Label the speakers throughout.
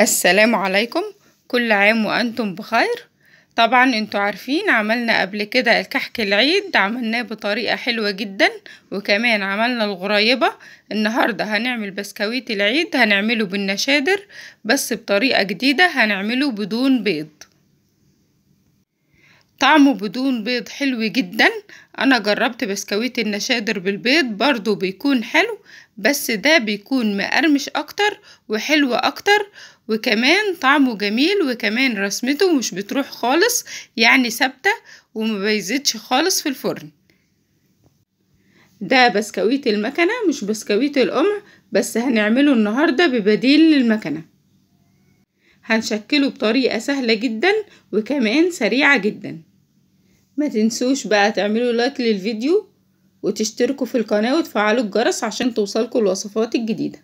Speaker 1: السلام عليكم كل عام وأنتم بخير طبعا انتوا عارفين عملنا قبل كده الكحك العيد عملناه بطريقة حلوة جدا وكمان عملنا الغريبة النهاردة هنعمل بسكويت العيد هنعمله بالنشادر بس بطريقة جديدة هنعمله بدون بيض طعمه بدون بيض حلو جدا انا جربت بسكويت النشادر بالبيض برضو بيكون حلو بس ده بيكون مقرمش اكتر وحلو اكتر وكمان طعمه جميل وكمان رسمته مش بتروح خالص يعني ثابتة وما بيزيدش خالص في الفرن ده بسكويت المكنة مش بسكويت القمع بس هنعمله النهاردة ببديل للمكنة هنشكله بطريقة سهلة جدا وكمان سريعة جداً ما تنسوش بقى تعملوا لايك للفيديو وتشتركوا في القناة وتفعلوا الجرس عشان توصلكوا الوصفات الجديدة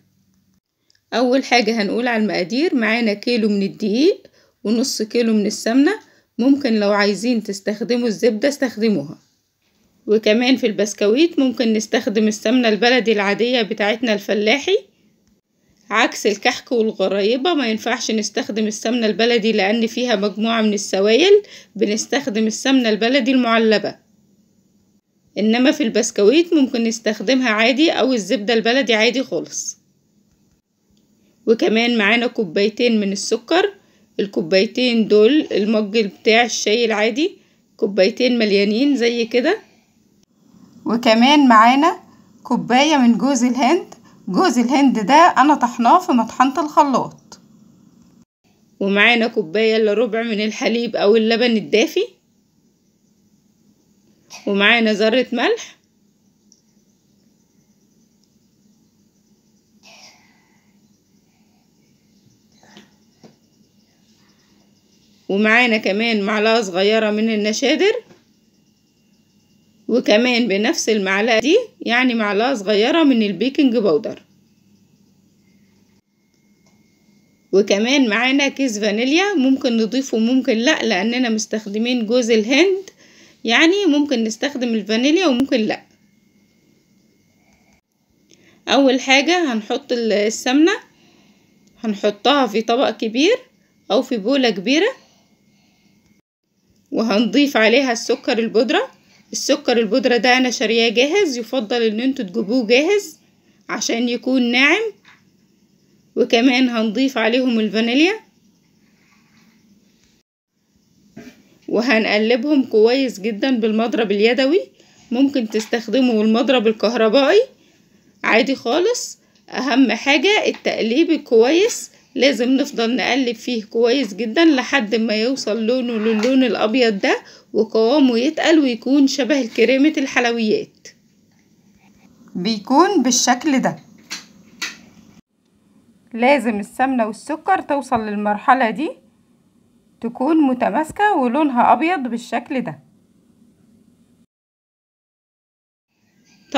Speaker 1: أول حاجة هنقول على المقادير معانا كيلو من الدقيق ونص كيلو من السمنة ممكن لو عايزين تستخدموا الزبدة استخدموها وكمان في البسكويت ممكن نستخدم السمنة البلدي العادية بتاعتنا الفلاحي عكس الكحك والغريبة ما ينفعش نستخدم السمنة البلدي لأن فيها مجموعة من السوائل بنستخدم السمنة البلدي المعلبة إنما في البسكويت ممكن نستخدمها عادي أو الزبدة البلدي عادي خالص وكمان معانا كوبايتين من السكر الكوبايتين دول المج بتاع الشاي العادي كوبايتين مليانين زي كده وكمان معانا كوباية من جوز الهند جوز الهند ده انا طحناه في مطحنة الخلاط ومعانا كوباية الا ربع من الحليب او اللبن الدافي ومعانا ذرة ملح ومعانا كمان معلقة صغيرة من النشادر وكمان بنفس المعلقة دي يعني معلقة صغيرة من البيكنج بودر وكمان معانا كيس فانيليا ممكن نضيفه ممكن لا لاننا مستخدمين جوز الهند يعني ممكن نستخدم الفانيليا وممكن لا اول حاجة هنحط السمنة هنحطها في طبق كبير او في بولة كبيرة وهنضيف عليها السكر البودرة السكر البودرة ده انا شارياه جاهز يفضل ان انتوا تجيبوه جاهز عشان يكون ناعم وكمان هنضيف عليهم الفانيليا وهنقلبهم كويس جدا بالمضرب اليدوي ممكن تستخدموا المضرب الكهربائي عادي خالص اهم حاجة التقليب الكويس لازم نفضل نقلب فيه كويس جدا لحد ما يوصل لونه للون الابيض ده وقوامه يتقل ويكون شبه كريمة الحلويات بيكون بالشكل ده لازم السمنة والسكر توصل للمرحلة دي تكون متماسكة ولونها أبيض بالشكل ده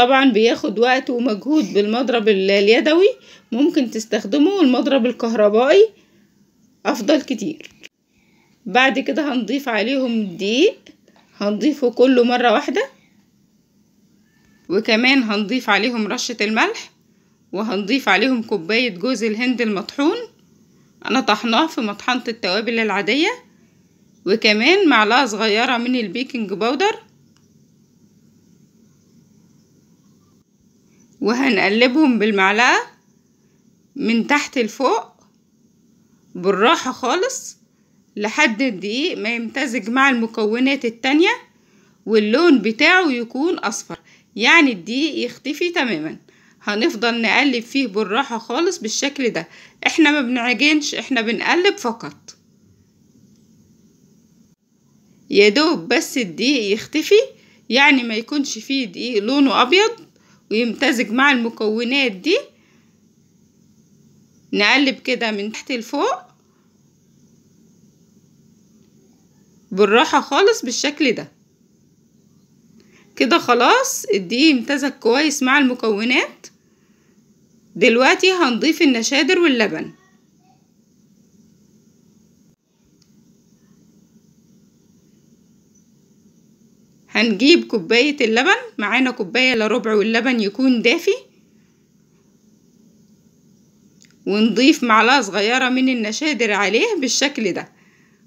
Speaker 1: طبعا بياخد وقت ومجهود بالمضرب اليدوي ممكن تستخدمه المضرب الكهربائي افضل كتير بعد كده هنضيف عليهم الدقيق هنضيفه كله مرة واحدة وكمان هنضيف عليهم رشة الملح وهنضيف عليهم كوباية جوز الهند المطحون انا طحناه في مطحنة التوابل العادية وكمان معلقة صغيرة من البيكنج باودر وهنقلبهم بالمعلقة من تحت لفوق بالراحة خالص لحد الدقيق ما يمتزج مع المكونات التانية واللون بتاعه يكون أصفر يعني الدقيق يختفي تماما هنفضل نقلب فيه بالراحة خالص بالشكل ده احنا ما بنعجنش احنا بنقلب فقط يا دوب بس الدقيق يختفي يعني ما يكونش فيه دقيق لونه أبيض ويمتزج مع المكونات دي نقلب كده من تحت لفوق بالراحة خالص بالشكل ده كده خلاص الدقيق امتزج كويس مع المكونات دلوقتي هنضيف النشادر واللبن هنجيب كوباية اللبن معانا كوباية الا ربع واللبن يكون دافي ونضيف معلقة صغيرة من النشادر عليه بالشكل ده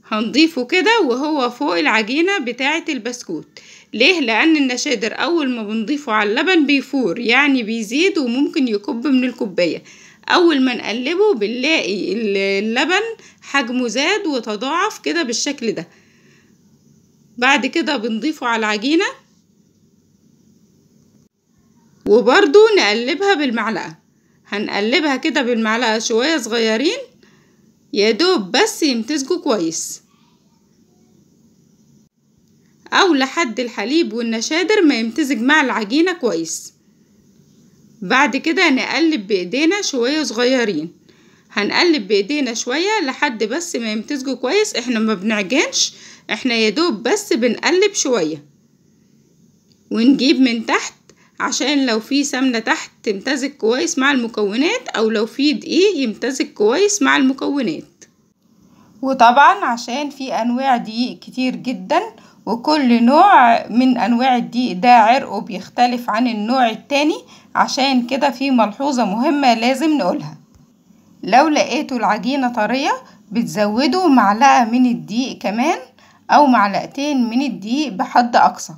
Speaker 1: هنضيفه كده وهو فوق العجينة بتاعة البسكوت ليه؟ لأن النشادر أول ما بنضيفه على اللبن بيفور يعني بيزيد وممكن يكب من الكوباية أول ما نقلبه بنلاقي اللبن حجمه زاد وتضاعف كده بالشكل ده بعد كده بنضيفه على العجينة وبرضو نقلبها بالمعلقة هنقلبها كده بالمعلقة شوية صغيرين يا دوب بس يمتزجوا كويس أو لحد الحليب والنشادر ما يمتزج مع العجينة كويس بعد كده نقلب بإيدينا شوية صغيرين هنقلب بإيدينا شوية لحد بس ما يمتزجوا كويس احنا ما بنعجنش احنا يدوب بس بنقلب شوية ونجيب من تحت عشان لو في سمنة تحت تمتزج كويس مع المكونات او لو في دقيق يمتزج كويس مع المكونات وطبعا عشان في انواع دقيق كتير جدا وكل نوع من انواع الدقيق ده عرقه بيختلف عن النوع التاني عشان كده في ملحوظة مهمة لازم نقولها لو لقيتوا العجينة طرية بتزودوا معلقة من الدقيق كمان أو معلقتين من الدقيق بحد أقصى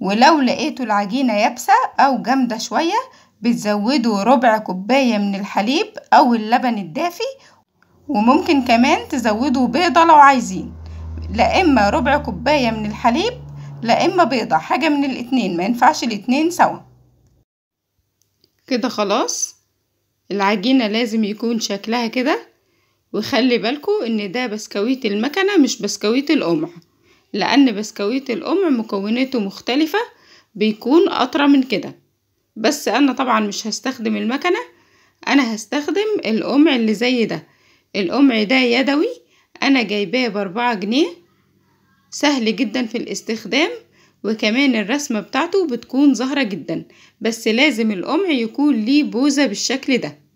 Speaker 1: ولو لقيتوا العجينة يابسة أو جامدة شوية بتزودوا ربع كوباية من الحليب أو اللبن الدافي وممكن كمان تزودوا بيضة لو عايزين لا إما ربع كوباية من الحليب لا إما بيضة حاجة من الاتنين ما ينفعش الاتنين سوا كده خلاص العجينة لازم يكون شكلها كده وخلي بالكو ان ده بسكويت المكنة مش بسكويت القمع لان بسكويت القمع مكوناته مختلفة بيكون اطرى من كده بس انا طبعا مش هستخدم المكنة انا هستخدم القمع اللي زي ده القمع ده يدوي انا جايباه باربعة جنيه سهل جدا في الاستخدام وكمان الرسمة بتاعته بتكون ظاهرة جدا بس لازم القمع يكون ليه بوزة بالشكل ده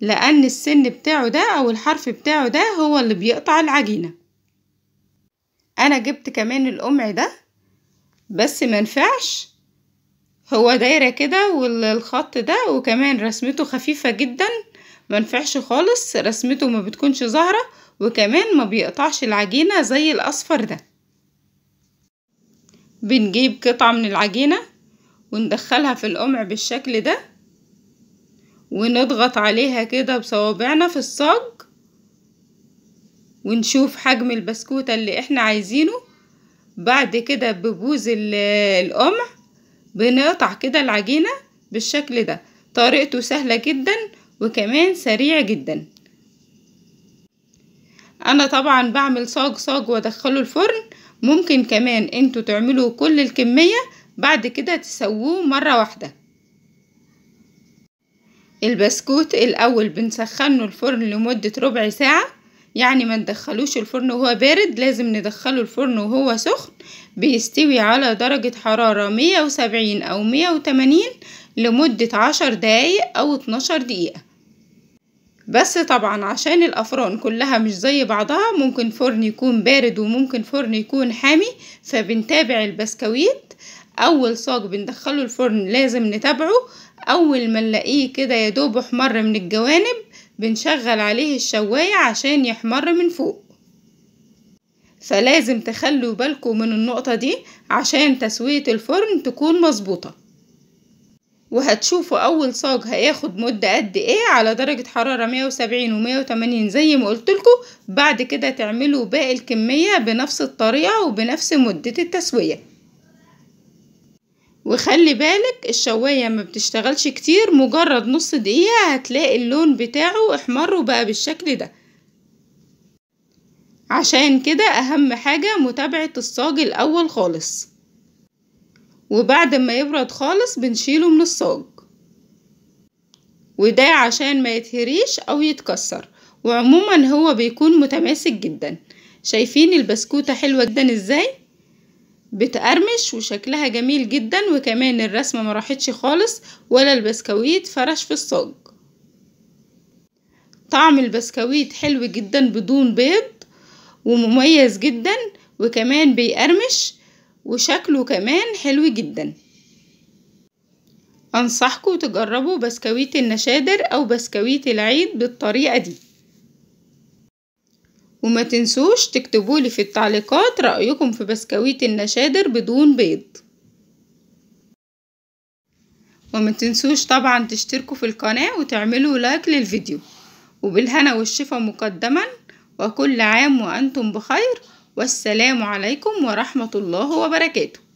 Speaker 1: لأن السن بتاعه ده أو الحرف بتاعه ده هو اللي بيقطع العجينة أنا جبت كمان القمع ده بس منفعش هو دايرة كده والخط ده وكمان رسمته خفيفة جدا منفعش خالص رسمته ما بتكونش ظاهرة وكمان ما بيقطعش العجينة زي الأصفر ده بنجيب قطعة من العجينة وندخلها في القمع بالشكل ده ونضغط عليها كده بصوابعنا في الصاج ونشوف حجم البسكوتة اللي احنا عايزينه بعد كده ببوز القمع بنقطع كده العجينة بالشكل ده طريقته سهلة جدا وكمان سريع جدا انا طبعا بعمل صاج صاج وادخله الفرن ممكن كمان انتوا تعملوا كل الكمية بعد كده تسووه مرة واحدة البسكوت الأول بنسخنه الفرن لمدة ربع ساعة يعني ما ندخلوش الفرن وهو بارد لازم ندخله الفرن وهو سخن بيستوي على درجة حرارة مية وسبعين أو مية وتمانين لمدة عشر دقايق أو اتناشر دقيقة بس طبعا عشان الأفران كلها مش زي بعضها ممكن فرن يكون بارد وممكن فرن يكون حامي فبنتابع البسكويت اول صاج بندخله الفرن لازم نتابعه اول ما نلاقيه كده دوب احمر من الجوانب بنشغل عليه الشواية عشان يحمر من فوق فلازم تخلوا بالكم من النقطة دي عشان تسوية الفرن تكون مظبوطة وهتشوفوا اول صاج هياخد مدة قد ايه على درجة حرارة 170 و 180 زي ما قلت بعد كده تعملوا باقي الكمية بنفس الطريقة وبنفس مدة التسوية وخلي بالك الشواية ما بتشتغلش كتير مجرد نص دقيقة هتلاقي اللون بتاعه احمر وبقى بالشكل ده عشان كده اهم حاجة متابعة الصاج الاول خالص وبعد ما يبرد خالص بنشيله من الصاج وده عشان ما يتهريش او يتكسر وعموما هو بيكون متماسك جدا شايفين البسكوتة حلوة جدا ازاي بتقرمش وشكلها جميل جدا وكمان الرسمة ما راحتش خالص ولا البسكويت فرش في الصاج طعم البسكويت حلو جدا بدون بيض ومميز جدا وكمان بيقرمش وشكله كمان حلو جدا أنصحكم تجربوا بسكويت النشادر أو بسكويت العيد بالطريقة دي وما تنسوش تكتبولي في التعليقات رأيكم في بسكويت النشادر بدون بيض وما تنسوش طبعا تشتركوا في القناة وتعملوا لايك للفيديو وبالهنا والشفا مقدما وكل عام وأنتم بخير والسلام عليكم ورحمة الله وبركاته